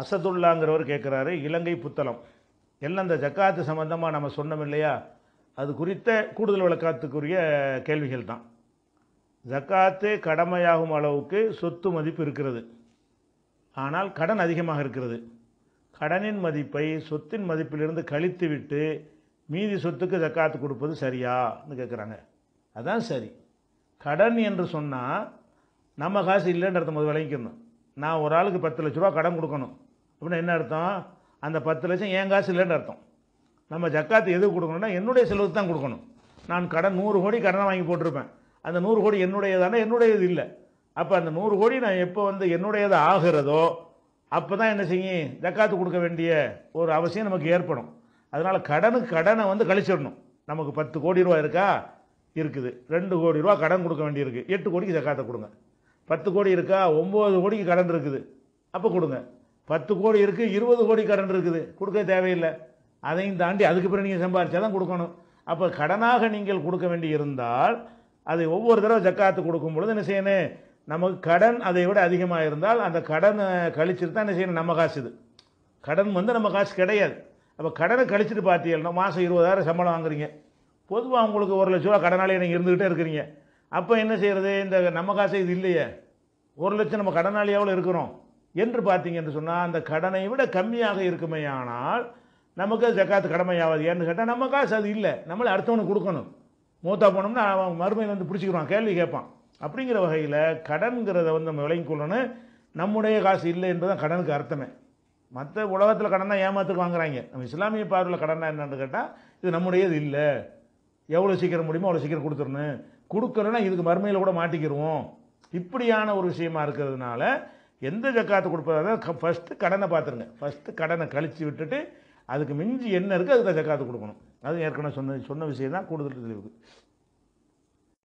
அசதுல்லாங்கிறவர் கேட்குறாரு இலங்கை புத்தளம் எல்லாம் இந்த ஜக்காத்து சம்மந்தமாக நம்ம சொன்னோம் இல்லையா அது குறித்த கூடுதல் விளக்கத்துக்குரிய கேள்விகள் தான் ஜக்காத்து கடமையாகும் அளவுக்கு சொத்து மதிப்பு இருக்கிறது ஆனால் கடன் அதிகமாக இருக்கிறது கடனின் மதிப்பை சொத்தின் மதிப்பிலிருந்து கழித்து விட்டு மீதி சொத்துக்கு ஜக்காத்து கொடுப்பது சரியான்னு கேட்குறாங்க அதான் சரி கடன் என்று சொன்னால் நம்ம காசு இல்லைன்றத முதல் விளங்கிக்கணும் நான் ஒரு ஆளுக்கு பத்து லட்ச ரூபா கடன் கொடுக்கணும் அப்படின்னா என்ன அர்த்தம் அந்த பத்து லட்சம் என் காசு இல்லைன்னு அர்த்தம் நம்ம ஜக்காத்து எது கொடுக்கணும்னா என்னுடைய செலவுக்கு தான் கொடுக்கணும் நான் கடன் நூறு கோடி கடனை வாங்கி போட்டிருப்பேன் அந்த நூறு கோடி என்னுடையதானே என்னுடையது இல்லை அப்போ அந்த நூறு கோடி நான் எப்போ வந்து என்னுடையது ஆகிறதோ அப்போ தான் என்ன செய்யும் ஜக்காத்து கொடுக்க வேண்டிய ஒரு அவசியம் நமக்கு ஏற்படும் அதனால் கடனுக்கு கடனை வந்து கழிச்சிடணும் நமக்கு பத்து கோடி ரூபா இருக்கா இருக்குது ரெண்டு கோடி ரூபா கடன் கொடுக்க வேண்டியிருக்கு எட்டு கோடிக்கு ஜக்காத்தை கொடுங்க பத்து கோடி இருக்கா ஒம்பது கோடிக்கு கடன் இருக்குது அப்போ கொடுங்க பத்து கோடி இருக்குது இருபது கோடி கடன் இருக்குது கொடுக்க தேவையில்லை அதையும் தாண்டி அதுக்கு பிறகு நீங்கள் சம்பாரிச்சா தான் கொடுக்கணும் அப்போ கடனாக நீங்கள் கொடுக்க வேண்டி இருந்தால் அதை ஒவ்வொரு தடவை ஜக்காத்து கொடுக்கும் பொழுது என்ன செய்யணும் நமக்கு கடன் அதை விட அதிகமாக இருந்தால் அந்த கடனை கழிச்சிட்டு தான் என்ன செய்யணும் நம்ம காசு இது கடன் வந்து நம்ம காசு கிடையாது அப்போ கடனை கழிச்சிட்டு பார்த்தீங்கன்னா மாதம் இருபதாயிரம் சம்பளம் வாங்குறீங்க பொதுவாக உங்களுக்கு ஒரு லட்ச ரூபா கடனாலே நீங்கள் இருந்துக்கிட்டே இருக்கிறீங்க அப்போ என்ன செய்கிறது இந்த நம்ம காசு இது இல்லையே ஒரு லட்சம் நம்ம கடனாளியாவில் இருக்கிறோம் என்று பார்த்தீங்க என்று சொன்னால் அந்த கடனை விட கம்மியாக இருக்குமே ஆனால் நமக்கு அது ஜக்காத்து கடமையாவது ஏன்னு கேட்டால் நம்ம காசு அது இல்லை நம்மளை அடுத்தவனுக்கு கொடுக்கணும் மூத்தா போனோம்னா அவன் மறுமையில் வந்து பிடிச்சிக்கிறான் கேள்வி கேட்பான் அப்படிங்கிற வகையில் கடன்கிறத வந்து நம்ம விளங்கி கொள்ளணும் நம்முடைய காசு இல்லை என்பது தான் கடனுக்கு அர்த்தமே மற்ற உலகத்தில் கடன் தான் ஏமாத்துக்கு வாங்குறாங்க நம்ம இஸ்லாமிய பார்வையில் கடன் என்னென்னு கேட்டால் இது நம்முடையது இல்லை எவ்வளோ சீக்கிரம் முடியுமோ அவ்வளோ சீக்கிரம் கொடுத்துடணும் கொடுக்கணும்னா இதுக்கு மறுமையில் கூட மாட்டிக்கிடுவோம் இப்படியான ஒரு விஷயமா இருக்கிறதுனால எந்த ஜக்காத்து கொடுப்பதாக ஃபஸ்ட்டு கடனை பார்த்துருங்க ஃபஸ்ட்டு கடனை கழித்து விட்டுட்டு அதுக்கு மிஞ்சி என்ன இருக்குது அதுக்கு ஜக்காத்து கொடுக்கணும் அது ஏற்கனவே சொன்ன சொன்ன விஷயம் தான் கூடுதல் தெளிவுக்கு